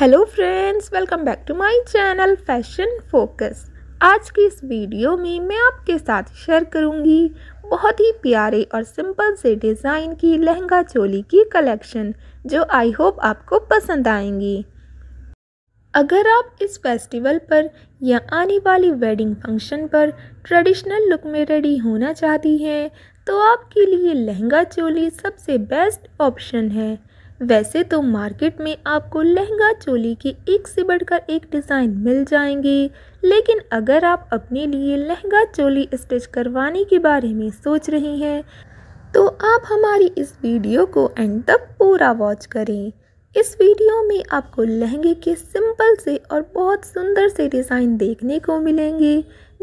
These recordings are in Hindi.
hello friends welcome back to my channel fashion focus आज की इस वीडियो में मैं आपके साथ शेयर करूंगी बहुत ही प्यारे और सिंपल से डिज़ाइन की लहंगा चोली की कलेक्शन जो आई होप आपको पसंद आएंगी अगर आप इस फेस्टिवल पर या आने वाली वेडिंग फंक्शन पर ट्रेडिशनल लुक में रेडी होना चाहती हैं तो आपके लिए लहंगा चोली सबसे बेस्ट ऑप्शन है वैसे तो मार्केट में आपको लहंगा चोली के एक से बढ़कर एक डिज़ाइन मिल जाएंगे लेकिन अगर आप अपने लिए लहंगा चोली स्टिच करवाने के बारे में सोच रही हैं तो आप हमारी इस वीडियो को एंड तक पूरा वॉच करें इस वीडियो में आपको लहंगे के सिंपल से और बहुत सुंदर से डिज़ाइन देखने को मिलेंगे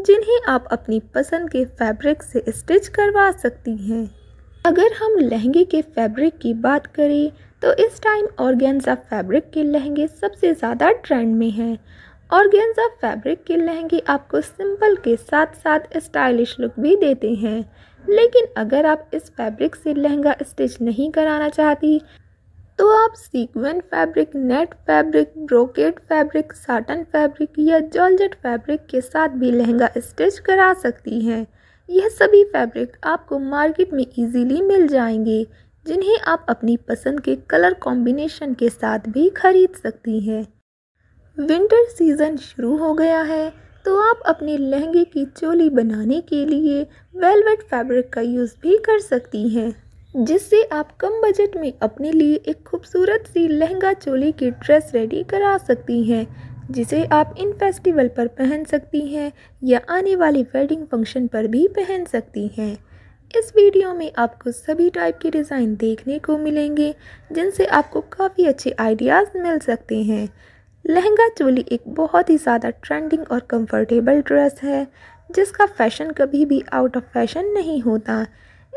जिन्हें आप अपनी पसंद के फैब्रिक से स्टिच करवा सकती हैं अगर हम लहंगे के फैब्रिक की बात करें तो इस टाइम ऑर्गेन्जा फैब्रिक के लहंगे सबसे ज़्यादा ट्रेंड में हैं ऑर्गेन्जा फैब्रिक के लहंगे आपको सिंपल के साथ साथ स्टाइलिश लुक भी देते हैं लेकिन अगर आप इस फैब्रिक से लहंगा स्टिच नहीं कराना चाहती तो आप sequin fabric net fabric brocade fabric satin fabric या जॉर्जेट फैब्रिक के साथ भी लहंगा स्टिच करा सकती हैं यह सभी फैब्रिक आपको मार्केट में इजीली मिल जाएंगे जिन्हें आप अपनी पसंद के कलर कॉम्बिनेशन के साथ भी खरीद सकती हैं विंटर सीज़न शुरू हो गया है तो आप अपने लहंगे की चोली बनाने के लिए वेलवेट फैब्रिक का यूज़ भी कर सकती हैं जिससे आप कम बजट में अपने लिए एक खूबसूरत सी लहंगा चोली की ड्रेस रेडी करा सकती हैं जिसे आप इन फेस्टिवल पर पहन सकती हैं या आने वाले वेडिंग फंक्शन पर भी पहन सकती हैं इस वीडियो में आपको सभी टाइप के डिज़ाइन देखने को मिलेंगे जिनसे आपको काफ़ी अच्छे आइडियाज़ मिल सकते हैं लहंगा चोली एक बहुत ही ज़्यादा ट्रेंडिंग और कंफर्टेबल ड्रेस है जिसका फैशन कभी भी आउट ऑफ फैशन नहीं होता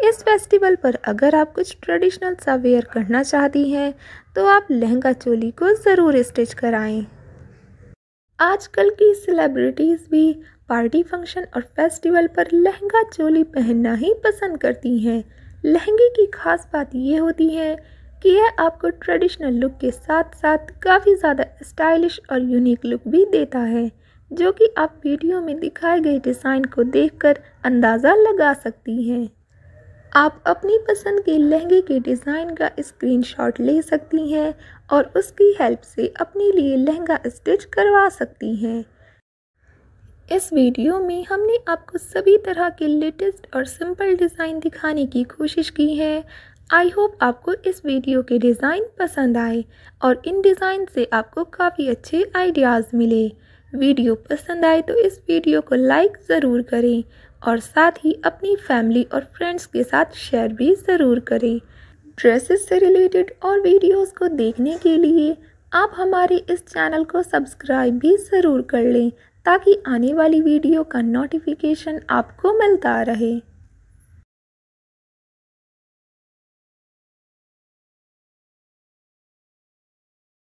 इस फेस्टिवल पर अगर आप कुछ ट्रेडिशनल सा वेयर करना चाहती हैं तो आप लहंगा चोली को ज़रूर स्टिच कराएँ आजकल की सेलिब्रिटीज़ भी पार्टी फंक्शन और फेस्टिवल पर लहंगा चोली पहनना ही पसंद करती हैं लहंगे की खास बात ये होती है कि यह आपको ट्रेडिशनल लुक के साथ साथ काफ़ी ज़्यादा स्टाइलिश और यूनिक लुक भी देता है जो कि आप वीडियो में दिखाए गए डिज़ाइन को देखकर अंदाज़ा लगा सकती हैं आप अपनी पसंद के लहंगे के डिज़ाइन का स्क्रीनशॉट ले सकती हैं और उसकी हेल्प से अपने लिए लहंगा स्टिच करवा सकती हैं इस वीडियो में हमने आपको सभी तरह के लेटेस्ट और सिंपल डिज़ाइन दिखाने की कोशिश की है आई होप आपको इस वीडियो के डिज़ाइन पसंद आए और इन डिज़ाइन से आपको काफ़ी अच्छे आइडियाज़ मिले वीडियो पसंद आए तो इस वीडियो को लाइक ज़रूर करें और साथ ही अपनी फैमिली और फ्रेंड्स के साथ शेयर भी ज़रूर करें ड्रेसेस से रिलेटेड और वीडियोस को देखने के लिए आप हमारे इस चैनल को सब्सक्राइब भी ज़रूर कर लें ताकि आने वाली वीडियो का नोटिफिकेशन आपको मिलता रहे